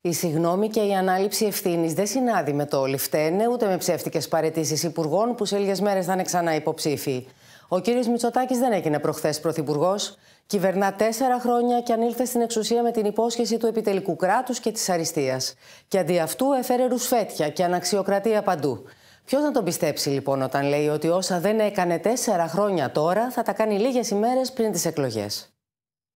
Η συγνώμη και η ανάληψη ευθύνης δεν συνάδει με το όλοι φταίνε, ούτε με ψεύτικες παρετήσεις υπουργών που σε λίγες μέρες θα είναι ξανά υποψήφοι. Ο κ. Μητσοτάκης δεν έγινε προχθές πρωθυπουργός. Κυβερνά τέσσερα χρόνια και ανήλθε στην εξουσία με την υπόσχεση του επιτελικού κράτους και της αριστείας. Και αντί αυτού έφερε ρουσφέτια και αναξιοκρατία παντού. Ποιος να τον πιστέψει λοιπόν όταν λέει ότι όσα δεν έκανε τέσσερα χρόνια τώρα θα τα κάνει λίγες ημέρες πριν τις εκλογές.